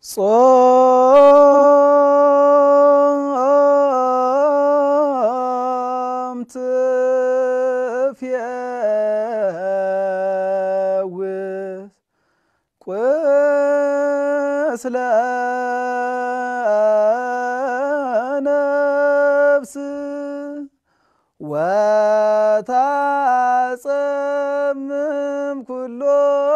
صام تفياوس قوس لا نفس وتعصم كله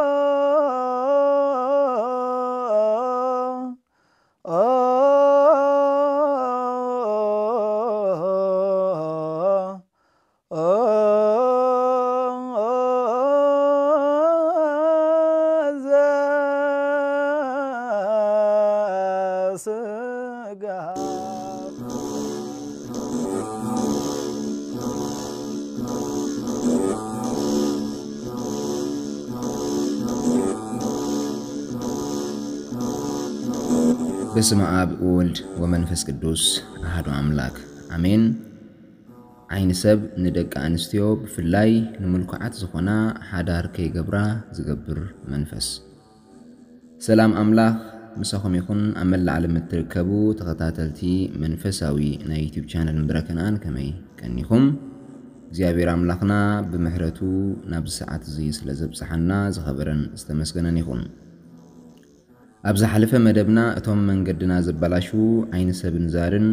በስመ አብ ወልድ ወመንፈስ ቅዱስ አህዶ አምላክ አሜን። ዓይነ ሰብ ንደቂ ኣንስትዮ ብፍላይ ንምልኩዓት ዝኾና ሓዳር ከይገብራ ዝገብር መንፈስ ሰላም ኣምላኽ ምሳኹም ይኹን ኣብ መላእ ዓለም እትርከቡ ተኸታተልቲ መንፈሳዊ ናይ ዩቲብ ቻነል ምድረ ከነኣን ከመይ ቀኒኹም እግዚኣብሔር ኣምላኽና ብምሕረቱ ናብዚ ሰዓት እዙ ስለ ዘብፅሓና ዝኸበረን ዝተመስገነን ይኹን ኣብ ዝሓለፈ መደብና እቶም መንገድና ዝበላሹ ዓይነ ሰብን ዛርን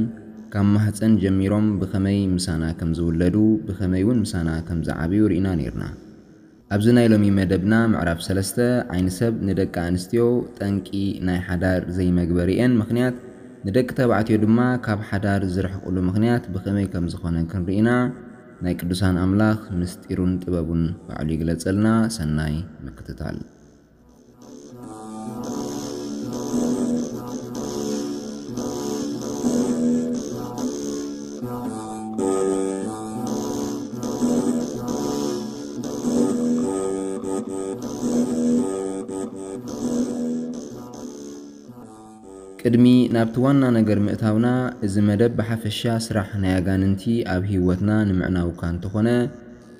ካብ ማህፀን ጀሚሮም ብኸመይ ምሳና ከም ዝውለዱ ብኸመይ እውን ምሳና ከም ዝዓብዩ ርኢና ነርና ኣብዚ ናይ ሎሚ መደብና ምዕራፍ ሰለስተ ዓይነ ሰብ ንደቂ ኣንስትዮ ጠንቂ ናይ ሓዳር ዘይመግበሪአን ምኽንያት ንደቂ ተባዕትዮ ድማ ካብ ሓዳር ዝረሕቕሉ ምኽንያት ብኸመይ ከም ዝኾነ ክንርኢና ናይ ቅዱሳን ኣምላኽ ምስጢሩን ጥበቡን ባዕሉ ይግለፀልና ሰናይ ምክትታል ቅድሚ ናብቲ ዋና ነገር ምእታውና እዚ መደብ ብሓፈሻ ስራሕ ናይ ኣጋንንቲ ኣብ ህይወትና ንምዕናውካ እንተኾነ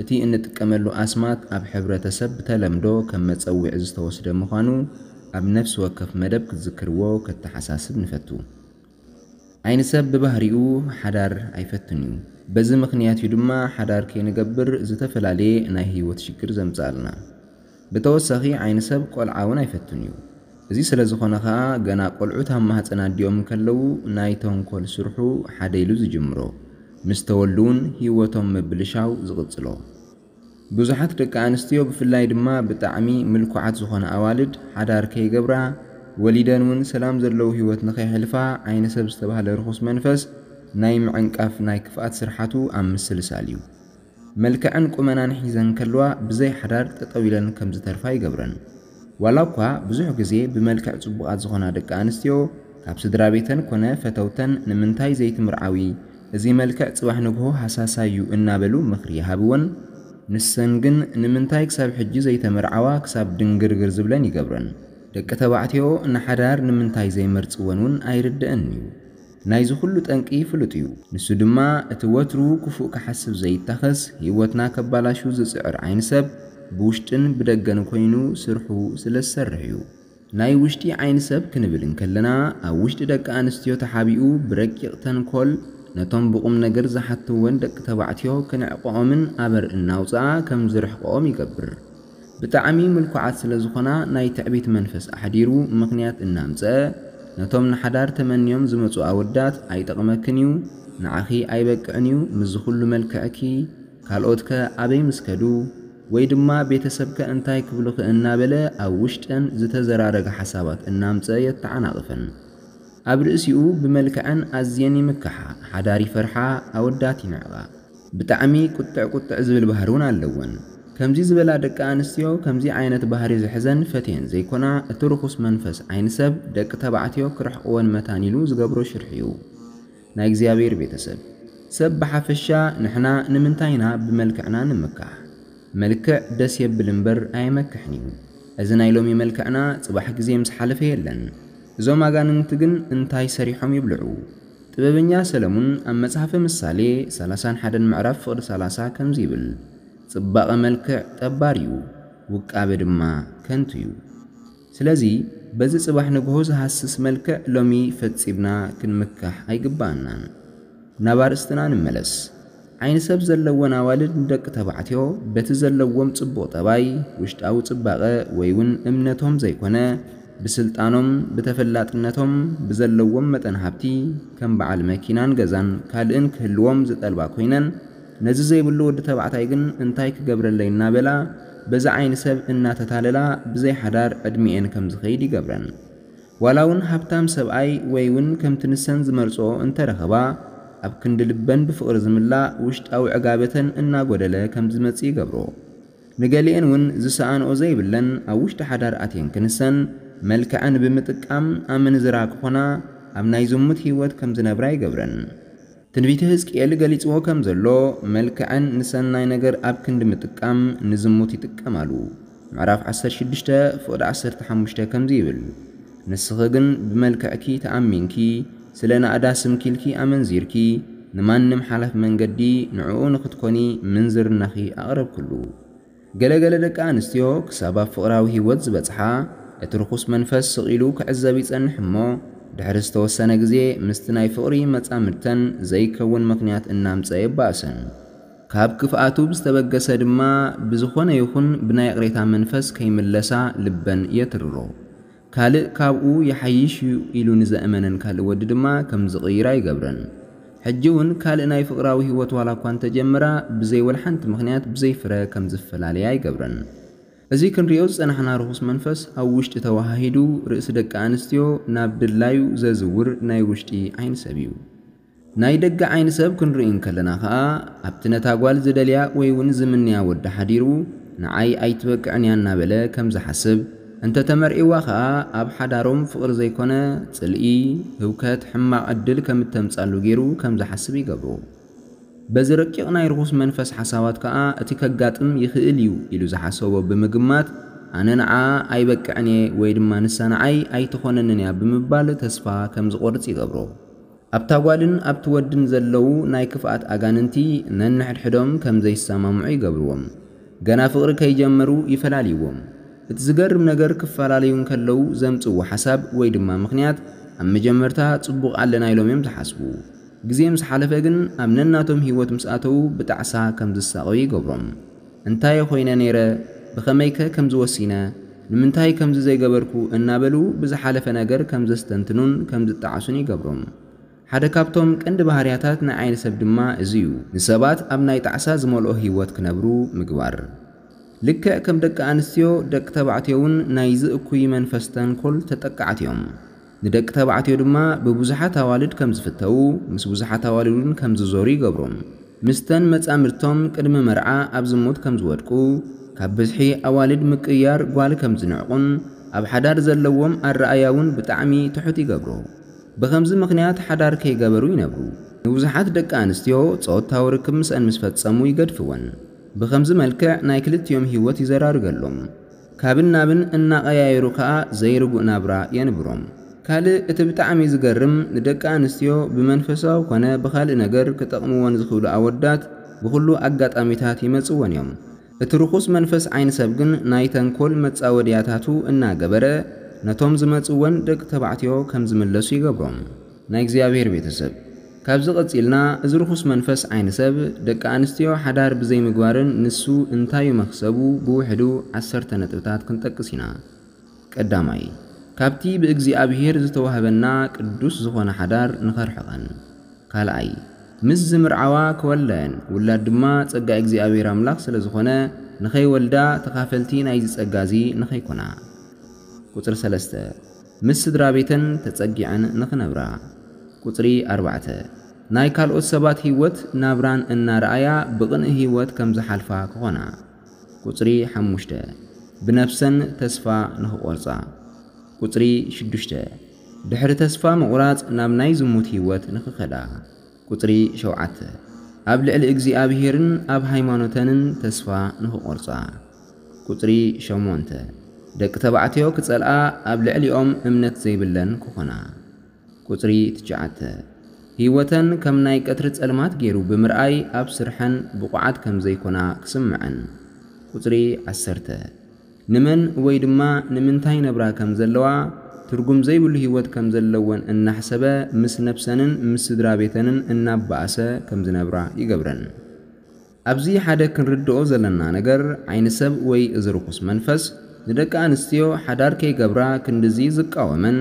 እቲ እንጥቀመሉ ኣስማት ኣብ ሕብረተሰብ ብተለምዶ ከም መፀውዒ ዝተወስደ ምዃኑ ኣብ ነፍሲ ወከፍ መደብ ክትዝክርዎ ከተሓሳስብ ንፈቱ ዓይኒ ሰብ ብባህሪኡ ሓዳር ኣይፈትን እዩ በዚ ምክንያት እዩ ድማ ሓዳር ከይንገብር ዝተፈላለየ ናይ ህይወት ሽግር ዘምፅእ ኣለና ብተወሳኺ ዓይኒ ሰብ ቆልዓ እውን ኣይፈትን እዩ እዚ ስለ ዝኾነ ከዓ ገና ቆልዑት ኣብ ማህፀና ድዮም ከለዉ ናይ ተንኮል ስርሑ ሓደ ኢሉ ዝጅምሮ ምስ ተወሉ እውን ሂወቶም ምብልሻው ዝቕፅሎ ብዙሓት ደቂ ኣንስትዮ ብፍላይ ድማ ብጣዕሚ ምልኩዓት ዝኾነ ኣዋልድ ሓዳር ከይገብራ ወሊደን እውን ሰላም ዘለዉ ሂወት ንኸይሕልፋ ዓይነ ሰብ ዝተባህለ ርኩስ መንፈስ ናይ ምዕንቃፍ ናይ ክፍኣት ስርሓቱ ኣብ ምስልሳል እዩ መልክዕን ቁመናን ሒዘን ከልዋ ብዘይ ሓዳር ጠጠው ኢለን ከም ዝተርፋ ይገብረን ዋላ እኳ ብዙሕ ግዜ ብመልክዕ ጽቡቓት ዝኾና ደቂ ኣንስትዮ ካብ ስድራ ቤተን ኮነ ፈተውተን ንምንታይ ዘይትምርዓዊ እዚ መልክዕ ጽባሕ ንግሆ ሃሳሳዩ እናበሉ ምኽሪ ይሃብወን ንሰን ግን ንምንታይ ክሳብ ሕጂ ዘይተመርዓዋ ክሳብ ድንግርግር ዝብለን ይገብረን ደቂ ተባዕትዮ ንሓዳር ንምንታይ ዘይመርፅወን እውን ኣይርድአን እዩ ናይዚ ኩሉ ጠንቂ ፍሉጥ እዩ ንሱ ድማ እቲ ወትሩ ክፉእ ክሓስብ ዘይታኸስ ህይወትና ከባላሹ ዝፅዕር ዓይኒ ሰብ ብውሽጥን ብደገን ኮይኑ ስርሑ ስለ ዝሰርሕ እዩ ናይ ውሽጢ ዓይኒ ሰብ ክንብል እንከለና ኣብ ውሽጢ ደቂ ኣንስትዮ ተሓቢኡ ብረቂቕ ተንኮል ነቶም ብቑም ነገር ዝሓትውን ደቂ ተባዕትዮ ክነዕቆኦምን ኣበር እናውፅኣ ከም ዝርሕቆኦም ይገብር ብጣዕሚ ምልኩዓት ስለ ዝኾና ናይ ትዕቢት መንፈስ ኣሕዲሩ ምኽንያት እናምፅአ ነቶም ንሓዳር ተመንዮም ዝመፁ ኣወዳት ኣይጠቕመክን እዩ ንዓኺ ኣይበቅዕን እዩ ምዝ ኩሉ መልክዕኪ ካልኦትከ ከ ኣበይ ምስከዱ ወይ ድማ ቤተሰብከ እንታይ ክብሉኸ እናበለ ኣብ ውሽጠን ዝተዘራረገ ሓሳባት እናምፀ የተዓናቕፈን ኣብ ርእሲኡ ብመልክዐን ኣዝየን ይምከሓ ሓዳሪ ፈርሓ ኣወዳት ይንዕቓ ብጣዕሚ ቁጥዕ ቁጥዕ ዝብል ባህር እውን ኣለወን ከምዚ ዝበላ ደቂ ኣንስትዮ ከምዚ ዓይነት ባህሪ ዝሕዘን ፈትየን ዘይኮና እቲ ርኩስ መንፈስ ዓይኒ ሰብ ደቂ ተባዕትዮ ክረሕቕወን መታን ኢሉ ዝገብሮ ሽርሕ እዩ ናይ እግዚኣብሔር ቤተሰብ ሰብ ብሓፈሻ ንሕና ንምንታይና ብመልክዕና ንምካሕ መልክዕ ደስ የብል እምበር ኣይመክሕን እዩ እዚ ናይ ሎሚ መልክዕና ፅባሕ ግዜ ምስ ሓለፈ የለን እዞም ኣጋንንቲ ግን እንታይ ሰሪሖም ይብልዑ ጥበበኛ ሰለሙን ኣብ መጽሓፈ ምሳሌ 31 ምዕራፍ ፍቕዲ 30 ከምዚ ይብል ጽባቐ መልክዕ ጠባር እዩ ውቃበ ድማ ከንቱ እዩ ስለዚ በዚ ጽባሕ ንግሆ ዝሃስስ መልክዕ ሎሚ ፈጺብና ክንምካሕ ኣይግባአናን ናብ ኣርእስትና ንመለስ ዓይኒ ሰብ ዘለወን ኣዋልድ ንደቂ ተባዕትዮ በቲ ዘለዎም ጽቡቕ ጠባይ ውሽጣዊ ጽባቐ ወይ እውን እምነቶም ዘይኮነ ብስልጣኖም ብተፈላጥነቶም ብዘለዎም መጠን ሃብቲ ከም በዓል መኪናን ገዛን ካልእን ክህልዎም ዝጠልባ ኮይነን ነዚ ዘይብሉ ወዲ ተባዕታይ ግን እንታይ ክገብረለይ እናበላ በዛ ዓይኒ ሰብ እናተታለላ ብዘይ ሓዳር ዕድሚኤን ከም ዝኸይድ ይገብረን ዋላ እውን ሃብታም ሰብኣይ ወይ እውን ከምቲ ንሰን ዝመርፆ እንተረኸባ ኣብ ክንዲ ልበን ብፍቕሪ ዝምላእ ውሽጣዊ ዕጋበተን እናጐደለ ከም ዝመጽ ይገብሮ ንገሊአን እውን ዝሰኣንኦ ዘይብለን ኣብ ውሽጢ ሓዳር ኣትየን ክንሰን መልክዐን ብምጥቃም ኣመንዝራ ክኾና ኣብ ናይ ዝሙት ህይወት ከም ዝነብራ ይገብረን ትንቢተ ህዝቅኤል ገሊጽዎ ከም ዘሎ መልክዐን ንሰናይ ነገር ኣብ ክንዲ ምጥቃም ንዝሙት ይጥቀማሉ ምዕራፍ 16 ፍቕዲ 15 ከምዚ ይብል ንስኺ ግን ብመልክዕኪ ተኣሚንኪ ስለ ናእዳ ስም ኪልኪ ኣመንዚርኪ ንማንም ሓላፍ መንገዲ ንዕኡ ንኽትኮኒ ምንዝርናኺ ኣቕረብክሉ ገለገለ ደቂ ኣንስትዮ ክሳብ ኣብ ፍቕራዊ ህይወት ዝበፅሓ እቲ ርኩስ መንፈስ ስቒሉ ክዕዘብ ይጸንሕ እሞ ድሕሪ ዝተወሰነ ግዜ ምስቲ ናይ ፍቕሪ መጻምድተን ዘይከውን ምኽንያት እናምፀ የባእሰን ካብ ክፍኣቱ ብዝተበገሰ ድማ ብዝኾነ ይኹን ብናይ ቅሬታ መንፈስ ከይምለሳ ልበን የትርሮ ካልእ ካብኡ ይሓይሽ ኢሉ ንዘእመነን ካልእ ወዲ ድማ ከም ዝቕይራ ይገብረን ሕጂ እውን ካልእ ናይ ፍቕራዊ ህይወት ዋላ እኳ እንተጀምራ ብዘይ ሓንቲ ምኽንያት ብዘይ ፍረ ከም ዝፈላለያ ይገብረን እዚ ክንሪኦ ዝፀናሕና ርኩስ መንፈስ ኣብ ውሽጢ ተዋሃሂዱ ርእሲ ደቂ ኣንስትዮ ናብ ድላዩ ዘዝውር ናይ ውሽጢ ዓይኒ ሰብ እዩ ናይ ደገ ዓይኒ ሰብ ክንርኢን ከለና ከዓ ኣብቲ ነታ ጓል ዝደልያ ወይ እውን ዝምንያ ወዲ ሓዲሩ ንዓይ ኣይትበቅዕንያ እናበለ ከም ዝሓስብ እንተ ተመርእዋ ኸዓ ኣብ ሓዳሮም ፍቕሪ ዘይኮነ ጽልኢ ህውከት ሕማቕ ዕድል ከም እተምጻሉ ገይሩ ከም ዝሓስብ ይገብሮ በዚ ረቂቕ ናይ ርኩስ መንፈስ ሓሳባት ከዓ እቲ ከጋጥም ይኽእል እዩ ኢሉ ዝሓሰቦ ብምግማት ኣነ ንዓ ኣይበቅዕን እየ ወይ ድማ ንሳ ንዓይ ኣይትኾነንን እያ ብምባል ተስፋ ከም ዝቖርጽ ይገብሮ ኣብታ ጓልን ኣብቲ ወድን ዘለዉ ናይ ክፍኣት ኣጋንንቲ ነንሕድሕዶም ከም ዘይሰማምዑ ይገብርዎም ገና ፍቕሪ ከይጀመሩ ይፈላልይዎም እቲ ዝገርም ነገር ክፈላለዩን ከለዉ ዘምጽዎ ሓሳብ ወይ ድማ ምኽንያት ኣብ መጀመርታ ጽቡቕ ኣለና ኢሎም እዮም ዝሓስቡ ግዜ ምስ ሓለፈ ግን ኣብ ነናቶም ህይወት ምስ ኣተዉ ብጣዕሳ ከም ዝሳቐዩ ይገብሮም እንታይ ኮይነ ነይረ ብኸመይ ከ ከም ዝወሲነ ንምንታይ ከምዚ ዘይገበርኩ እናበሉ ብዝሓለፈ ነገር ከም ዘስተንትኑን ከም ዝጣዓሱን ይገብሮም ሓደ ካብቶም ቀንዲ ባህርያታት ናይ ሰብ ድማ እዚ እዩ ንሰባት ኣብ ናይ ጣዕሳ ዝመልኦ ህይወት ክነብሩ ምግባር ልክዕ ከም ደቂ ኣንስትዮ ደቂ ተባዕትዮ እውን ናይዚ እኩይ መንፈስ ተንኮል ተጠቃዓት እዮም ንደቂ ተባዕትዮ ድማ ብብዙሓት ኣዋልድ ከም ዝፍተው ምስ ብዙሓት ኣዋልድ ከም ዝዞሩ ይገብሮም ምስተን መጻምድቶም ቅድሚ መርዓ ኣብ ዝሙት ከም ዝወድቁ ካብ ብዝሒ ኣዋልድ ምቅያር ጓል ከም ዝንዕቑን ኣብ ሓዳር ዘለዎም ኣረኣያ እውን ብጣዕሚ ትሑት ይገብሮ ብከምዚ ምኽንያት ሓዳር ከይገበሩ ይነብሩ ንብዙሓት ደቂ ኣንስትዮ ፀወታዊ ርክብ ምስአን ምስ ፈጸሙ ይገድፍወን ብኸምዚ መልክዕ ናይ ክልትዮም ህይወት ይዘራርገሎም ካብን ናብን እናቐያየሩ ከዓ ዘይርጉእ ናብራ የንብሮም ካልእ እቲ ብጣዕሚ ዝገርም ንደቂ ኣንስትዮ ብመንፈሳዊ ኮነ ብኻልእ ነገር ክጠቕምዎን ዝኽእሉ ኣወዳት ብኹሉ ኣጋጣሚታት ይመጽውን እዮም እቲ ርኩስ መንፈስ ዓይኒ ሰብ ግን ናይ ተንኮል መጻወድያታቱ እናገበረ ነቶም ዝመጽውን ደቂ ተባዕትዮ ከም ዝምለሱ ይገብሮም ናይ እግዚኣብሔር ቤተሰብ ካብዚ ቐፂልና እዚ ርኩስ መንፈስ ዓይኒ ሰብ ደቂ ኣንስትዮ ሓዳር ብዘይምግባርን ንሱ እንታዩ መኽሰቡ ብውሕዱ ዓሰርተ ነጥብታት ክንጠቅስ ኢና ቀዳማይ ካብቲ ብእግዚኣብሔር ዝተዋህበና ቅዱስ ዝኾነ ሓዳር ንኸርሕቐን ካልኣይ ምስ ዝምርዓዋ ክወልደን ውላድ ድማ ጸጋ እግዚኣብሔር ኣምላኽ ስለ ዝኾነ ንኸይወልዳ ተኻፈልቲ ናይዚ ጸጋ እዚ ንኸይኮና ቁፅሪ 3 ምስ ስድራ ቤተን ተጸጊዐን ንኽነብራ ቁፅሪ 4 ናይ ካልኦት ሰባት ህይወት ናብራን እናረኣያ ብቕንኢ ህይወት ከም ዝሓልፋ ክኾና ቁፅሪ 5 ብነፍሰን ተስፋ ንኽቖርፃ ቁፅሪ 6 ድሕሪ ተስፋ ምቑራፅ ናብ ናይ ዝሙት ህይወት ንኽኸዳ ቁፅሪ 7 ኣብ ልዕሊ እግዚኣብሄርን ኣብ ሃይማኖተንን ተስፋ ንኽቖርፃ ቁፅሪ 8 ደቂ ተባዕትዮ ክጸልኣ ኣብ ልዕሊኦም እምነት ዘይብለን ክኾና ቁፅሪ ትሽዓተ ህይወተን ከም ናይ ቀትሪ ጸልማት ገይሩ ብምርኣይ ኣብ ስርሐን ብቑዓት ከም ዘይኮና ክስምዐን ቁፅሪ ዓሰርተ ንመን ወይ ድማ ንምንታይ ነብራ ከም ዘለዋ ትርጉም ዘይብሉ ህይወት ከም ዘለወን እናሕሰበ ምስ ነብሰንን ምስ ስድራ ቤተንን እናባእሰ ከም ዝነብራ ይገብረን ኣብዚ ሓደ ክንርድኦ ዘለና ነገር ዓይነ ሰብ ወይ እዚ ርኩስ መንፈስ ንደቂ ኣንስትዮ ሓዳር ከይገብራ ክንድዚ ዝቃወመን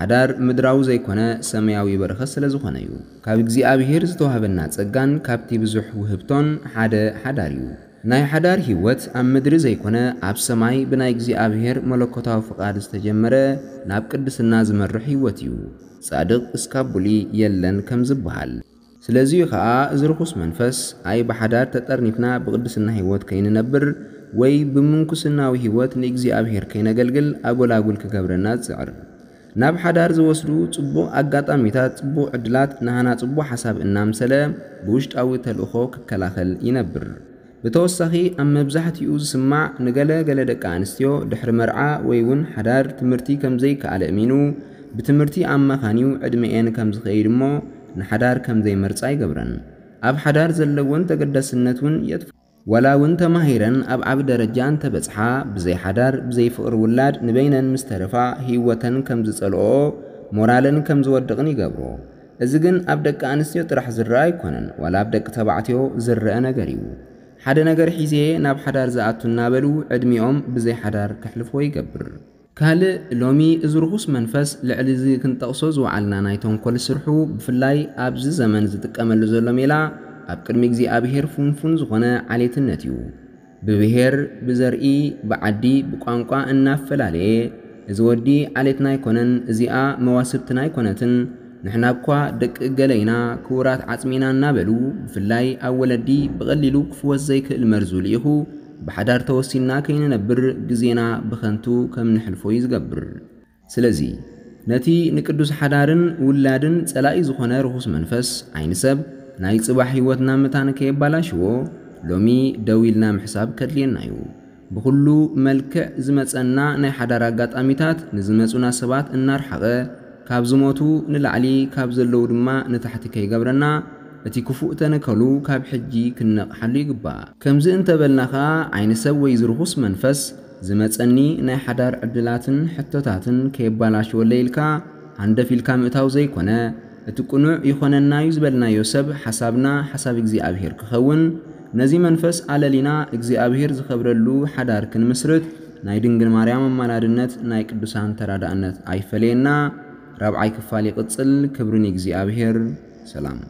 ሓዳር ምድራዊ ዘይኮነ ሰማያዊ በረኸት ስለ ዝኾነ እዩ ካብ እግዚኣብሄር ዝተዋህበና ጸጋን ካብቲ ብዙሕ ውህብቶን ሓደ ሓዳር እዩ ናይ ሓዳር ህይወት ኣብ ምድሪ ዘይኮነ ኣብ ሰማይ ብናይ እግዚኣብሄር መለኮታዊ ፍቓድ ዝተጀመረ ናብ ቅድስና ዝመርሕ ህይወት እዩ ጻድቕ እስካብ ብሉይ የለን ከም ዝበሃል ስለዚ ከዓ እዚ ርኩስ መንፈስ ኣይ ብሓዳር ተጠርኒፍና ብቅድስና ህይወት ከይንነብር ወይ ብምንኩስናዊ ህይወት ንእግዚኣብሄር ከይነገልግል ኣጎላጉል ክገብረና ዝፅዕር ናብ ሓዳር ዝወስዱ ጽቡቕ ኣጋጣሚታት ጽቡቕ ዕድላት ንሃና ጽቡቕ ሓሳብ እናምሰለ ብውሽጣዊ ተልእኾ ክከላኸል ይነብር ብተወሳኺ ኣብ መብዛሕትኡ ዝስማዕ ንገለ ገለ ደቂ ኣንስትዮ ድሕሪ መርዓ ወይ እውን ሓዳር ትምህርቲ ከም ዘይከኣለ እሚኑ ብትምህርቲ ኣመኻኒው ዕድሚኤን ከም ዝኽይድ እሞ ንሓዳር ከም ዘይመርፃ ይገብረን ኣብ ሓዳር ዘለዎን ተገዳስነት እውን የጥፍ ወላውንተ ማሂረን ኣብ ዓብ ደረጃ እንተበጽሓ ብዘይ ሓዳር ብዘይ ፍቕሪ ውላድ ንበይነን ምስ ተረፋ ህይወተን ከም ዝጸልኦ ሞራልን ከም ዝወድቕን ይገብሮ እዚ ግን ኣብ ደቂ ኣንስትዮ ጥራሕ ዝረአ ኣይኮነን ዋላ ኣብ ደቂ ተባዕትዮ ዝረአ ነገር እዩ ሓደ ነገር ሒዜ ናብ ሓዳር ዝኣቱ እናበሉ ዕድሚኦም ብዘይ ሓዳር ከሕልፎ ይገብር ካልእ ሎሚ እዚ ርኩስ መንፈስ ልዕሊ እዚ ክንጠቕሶ ዝወዓልና ናይ ተንኰል ስርሑ ብፍላይ ኣብዚ ዘመን ዝጥቀመሉ ዘሎ ሜላ ኣብ ቅድሚ እግዚኣብሔር ፉንፉን ዝኾነ ዓሌትነት እዩ ብብሔር ብዘርኢ ብዓዲ ብቋንቋ እናፈላለየ እዚ ወዲ ዓሌትና ኣይኮነን እዚኣ መዋስብትና ኣይኮነትን ንሕና እኳ ደቂ ገለይና ክቡራት ዓፅሚና እናበሉ ብፍላይ ኣብ ወለዲ ብቐሊሉ ክፍወስ ዘይክእል መርዙ ልኢኹ ብሓዳር ተወሲና ከይንነብር ግዜና ብኸንቱ ከም ንሕልፎ እዩ ዝገብር ስለዚ ነቲ ንቅዱስ ሓዳርን ውላድን ጸላኢ ዝኾነ ርኹስ መንፈስ ዓይኒ ሰብ ናይ ፅባሕ ህይወትና ምታን ከየባላሽዎ ሎሚ ደው ኢልና ምሕሳብ ከድልየና እዩ ብኹሉ መልክዕ ዝመፀና ናይ ሓዳር ኣጋጣሚታት ንዝመፁና ሰባት እናርሓቐ ካብ ዝሞቱ ንላዕሊ ካብ ዘለዉ ድማ ንታሕቲ ከይገብረና እቲ ክፉእ ተነከሉ ካብ ሕጂ ክንነቕሓሉ ይግባእ ከምዚ እንተበልና ኸዓ ዓይነ ሰብ ወይ ዝርኹስ መንፈስ ዝመፀኒ ናይ ሓዳር ዕድላትን ሕቶታትን ከየባላሽወለ ኢልካ ኢልካ ምእታው ዘይኮነ እቲ ይኾነና እዩ ዝበልናዮ ሰብ ሓሳብና ሓሳብ እግዚኣብሄር ክኸውን ነዚ መንፈስ ኣለሊና እግዚኣብሄር ዝኸብረሉ ሓዳር ክንምስርት ናይ ድንግል ማርያም ኣማላድነት ናይ ቅዱሳን ተራዳእነት ኣይፈለየና ራብዓይ ክፋል ይቕፅል ክብርን እግዚኣብሄር ሰላም